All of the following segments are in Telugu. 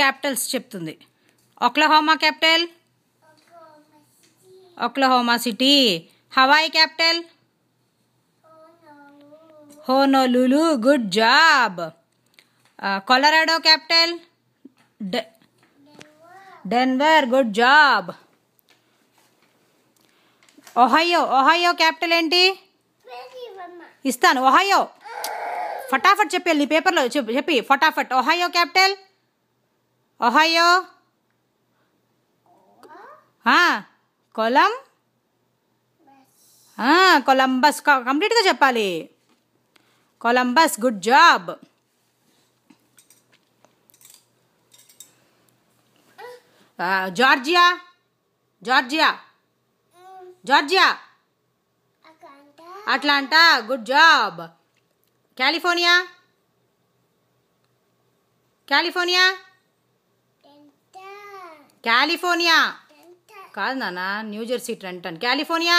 క్యాపిటల్స్ చెప్తుంది Oklahoma capital Oklahoma City Hawaii capital Honolulu good job Colorado capital Denver good job Ohio Ohio capital ఏంటి ఇస్తాను ఒహయో ఫటాఫట్ చెప్పి నీ పేపర్లో చెప్పి ఫటాఫట్ ఒహయో క్యాపిటల్ అహాయ హ హ కొలంబస్ హ హ కొలంబస్ కాంప్లీట్ గా చెప్పాలి కొలంబస్ గుడ్ జాబ్ ఆ Georgia Georgia Georgia Atlanta Atlanta good job California California California కాదు నాన్న New Jersey Trenton California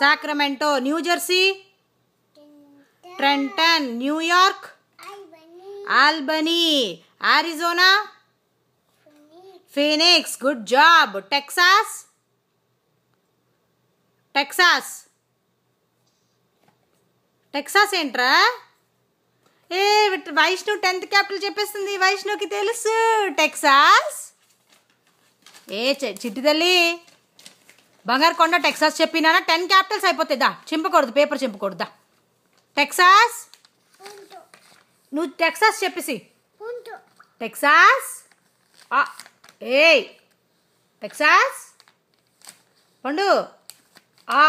Sacramento New Jersey Trenton New York Albany Arizona Phoenix good job Texas Texas Texas ఏంట్రా ఏ వైష్ణవ్ టెన్త్ క్యాపిటల్ చెప్పేస్తుంది వైష్ణవ్కి తెలుసు టెక్సాస్ ఏ చిట్టి తల్లి బంగారు కొండ టెక్సాస్ చెప్పినా టెన్ క్యాపిటల్స్ అయిపోతాయి దా చింపకూడదు పేపర్ చింపకూడదా టెక్సాస్ నువ్వు టెక్సాస్ చెప్పేసి టెక్సాస్ ఏ టెక్సాస్ పండు ఆ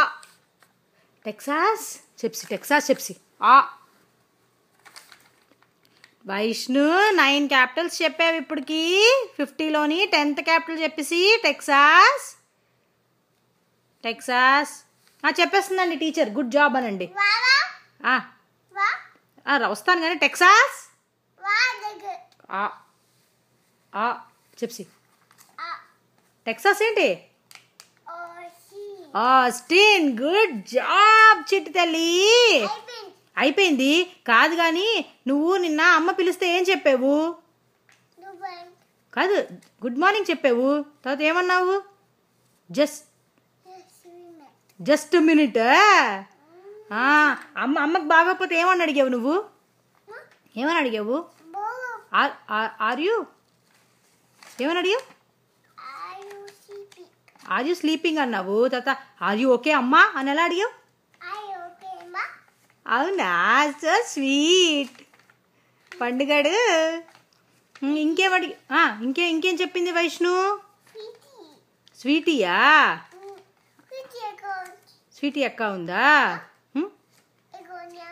టెక్సాస్ చెప్పి టెక్సాస్ చెప్పి ఆ వైష్ణు నైన్ క్యాపిటల్స్ చెప్పావు ఇప్పటికి ఫిఫ్టీలోని టెన్త్ క్యాపిటల్ చెప్పేసి టెక్సాస్ టెక్సాస్ చెప్పేస్తుందండి టీచర్ గుడ్ జాబ్ అనండి వస్తాను కానీ టెక్సాస్ చెప్పి టెక్సాస్ ఏంటి ఆస్టిన్ గుడ్ జాబ్ చిట్టు తల్లి అయిపోయింది కాదు కానీ నువ్వు నిన్న అమ్మ పిలిస్తే ఏం చెప్పావు కాదు గుడ్ మార్నింగ్ చెప్పావు తర్వాత ఏమన్నావు జస్ట్ జస్ట్ మినిట్ అమ్మ అమ్మకి బాగోకపోతే ఏమని అడిగావు నువ్వు ఏమని అడిగావు ఆర్ యూ ఏమని అడిగావు ఆర్ యూ స్లీపింగ్ అన్నావు తర్వాత ఆర్ యూ ఓకే అమ్మా అని ఎలా అడిగావు అవునా సో స్వీట్ పండుగడు ఇంకేమడి ఇంకే ఇంకేం చెప్పింది వైష్ణు స్వీటీయా స్వీటీ అక్క ఉందా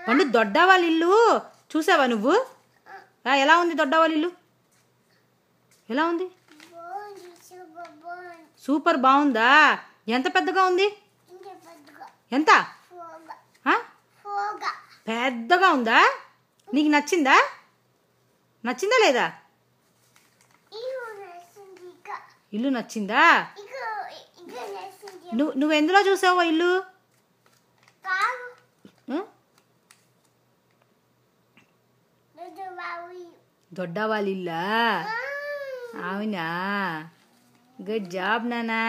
పండు దొడ్డ ఇల్లు చూసావా నువ్వు ఎలా ఉంది దొడ్డ ఇల్లు ఎలా ఉంది సూపర్ బాగుందా ఎంత పెద్దగా ఉంది ఎంత పెద్దగా ఉందా నీకు నచ్చిందా నచ్చిందా లేదా ఇల్లు నచ్చిందా నువ్వు నువ్వు ఎందులో చూసావు ఇల్లు వాళ్ళ ఇల్లా అవునా గుడ్ జాబ్ నానా